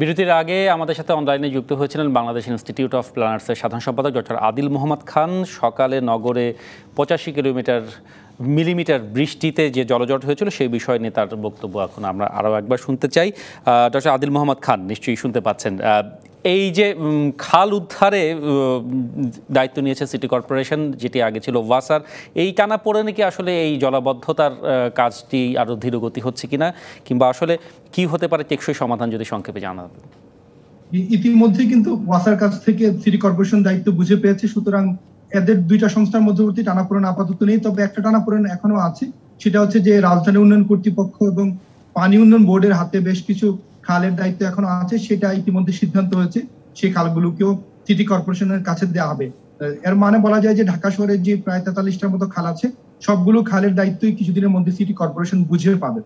বিরতির আগে আমাদের সাথে অনলাইনে যুক্ত হয়েছিলেন বাংলাদেশ ইনস্টিটিউট অফ প্ল্যানার্সের সাধারণ সম্পাদক ডক্টর আদিল মোহাম্মদ খান সকালে নগরে পঁচাশি কিলোমিটার মিলিমিটার বৃষ্টিতে যে জলজট হয়েছিল সেই বিষয় নিয়ে তার বক্তব্য এখন আমরা আরও একবার শুনতে চাই ডক্টর আদিল মোহাম্মদ খান নিশ্চয়ই শুনতে পাচ্ছেন এই যে খাল উদ্ধারে দায়িত্ব নিয়েছে সিটি কর্পোরেশন যেটি আগে ছিল ওয়াসার এই টানা পড়ে নাকি আসলে এই জলাবদ্ধতার কাজটি আরও ধীরগতি হচ্ছে কিনা কিংবা আসলে কি হতে পারে টেকসই সমাধান যদি সংক্ষেপে জানা ইতিমধ্যে কিন্তু ওয়াসার কাছ থেকে সিটি কর্পোরেশন দায়িত্ব বুঝে পেয়েছে সুতরাং এদের দুইটা সংস্থার মধ্যবর্তী টানাপোড়েন আপাতত নেই তবে একটা টানাপোড়েন এখনো আছে সেটা হচ্ছে যে রাজধানী উন্নয়ন কর্তৃপক্ষ এবং পানি উন্নয়ন বোর্ডের হাতে বেশ কিছু খালের দায়িত্ব এখনো আছে সেটা ইতিমধ্যে সিদ্ধান্ত হয়েছে সেই খালগুলোকেও সিটি কর্পোরেশনের কাছে দেওয়া হবে এর মানে বলা যায় যে ঢাকা শহরের যে প্রায় তেতাল্লিশটার মতো খাল আছে সবগুলো খালের দায়িত্বই কিছুদিনের মধ্যে সিটি কর্পোরেশন বুঝে পাবে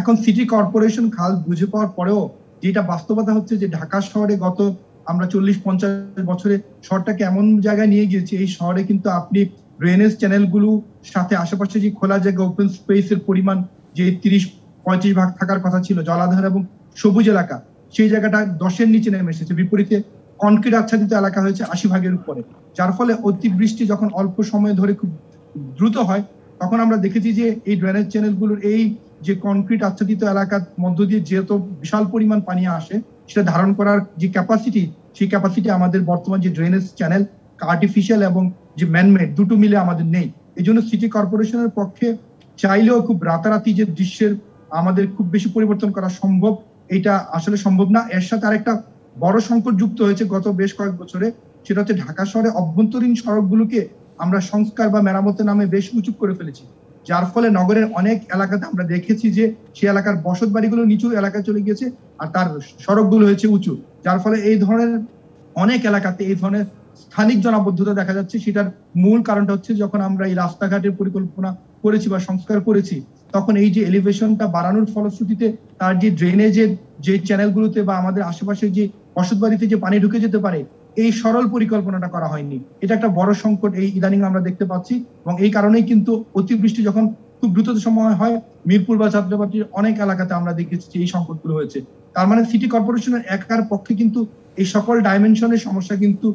এখন সিটি কর্পোরেশন খাল বুঝে পাওয়ার পরেও যেটা বাস্তবতা হচ্ছে যে ঢাকা শহরে গত আমরা চল্লিশ পঞ্চাশ বছরে শহরটাকে এমন জায়গায় নিয়ে গিয়েছি এই শহরে কিন্তু আপনি ড্রেনেজ চ্যানেলগুলো সাথে আশেপাশে যে খোলা জায়গা ওপেন এর পরিমাণ যে তিরিশ পঁয়ত্রিশ ভাগ থাকার কথা ছিল জলাধার এবং সবুজ এলাকা সেই জায়গাটা দশের নিচে নেমে এসেছে বিপরীতে কনক্রিট আচ্ছাদিত এলাকা হয়েছে আশি ভাগের উপরে যার ফলে অতিবৃষ্টি যখন অল্প সময় ধরে খুব দ্রুত হয় তখন আমরা দেখেছি যে এই ড্রেনেজ চ্যানেলগুলোর এই যে কনক্রিট আচ্ছাদিত এলাকার মধ্য দিয়ে যেহেতু বিশাল পরিমাণ পানি আসে সেটা ধারণ করার যে ক্যাপাসিটি সেই ক্যাপাসিটি আমাদের বর্তমান যে ড্রেনেজ চ্যানেল আর্টিফিশিয়াল এবং যে ম্যানমেড দুটো মিলে আমাদের নেই এই জন্য সিটি কর্পোরেশনের পক্ষে চাইলেও খুব রাতারাতি যে দৃশ্যের আমাদের খুব বেশি পরিবর্তন করা সম্ভব এটা আসলে সম্ভব না এর সাথে আরেকটা বড় সংকট যুক্ত হয়েছে গত বেশ কয়েক বছরে সেটা হচ্ছে ঢাকা শহরে অভ্যন্তরীণ সড়কগুলোকে আমরা সংস্কার বা মেরামতের নামে বেশ উঁচু করে ফেলেছি যার ফলে নগরের অনেক এলাকাতে আমরা দেখেছি যে সে এলাকার বসত বাড়িগুলো নিচু এলাকা চলে গিয়েছে আর তার সড়কগুলো হয়েছে উঁচু যার ফলে এই ধরনের অনেক এলাকাতে এই ধরনের স্থানিক জলাবদ্ধতা দেখা যাচ্ছে সেটার মূল কারণটা হচ্ছে যখন আমরা এই রাস্তাঘাটের পরিকল্পনা করেছি বা সংস্কার করেছি তখন এই যে এলিভেশনটা বাড়ানোর ফলশ্রুতিতে তার যে ড্রেনেজের যে চ্যানেলগুলোতে বা আমাদের আশেপাশে যে বসত বাড়িতে যে পানি ঢুকে যেতে পারে এই সরল পরিকল্পনাটা করা হয়নি এটা একটা বড় সংকট এই ইদানিং আমরা দেখতে পাচ্ছি এবং এই কারণেই কিন্তু অতিবৃষ্টি যখন খুব দ্রুত সময় হয় মিরপুর বা যাত্রাবাটির অনেক এলাকাতে আমরা দেখেছি এই সংকটগুলো হয়েছে তার মানে সিটি কর্পোরেশনের একার পক্ষে কিন্তু এই সকল ডাইমেনশনের সমস্যা কিন্তু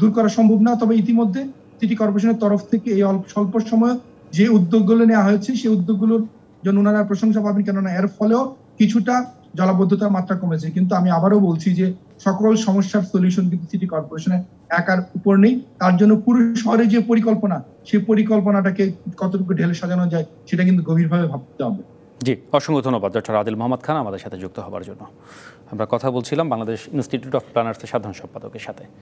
দূর করা সম্ভব না তবে ইতিমধ্যে সিটি কর্পোরেশনের তরফ থেকে এই অল্প স্বল্প সময় যে উদ্যোগগুলো নেওয়া হয়েছে সেই উদ্যোগগুলোর জন্য ওনারা প্রশংসা পাবেন কেননা এর ফলেও কিছুটা জলাবদ্ধতার মাত্রা কমেছে কিন্তু আমি আবারও বলছি যে সকল সমস্যার সলিউশন কিন্তু সিটি কর্পোরেশনের একার উপর নেই তার জন্য পুরো শহরে যে পরিকল্পনা সেই পরিকল্পনাটাকে কতটুকু ঢেলে সাজানো যায় সেটা কিন্তু গভীরভাবে ভাবতে হবে জি অসংখ্য ধন্যবাদ ডক্টর আদিল মোহাম্মদ খান আমাদের সাথে যুক্ত হবার জন্য আমরা কথা বলছিলাম বাংলাদেশ ইনস্টিটিউট অফ প্ল্যানার্সের সাধারণ সম্পাদকের সাথে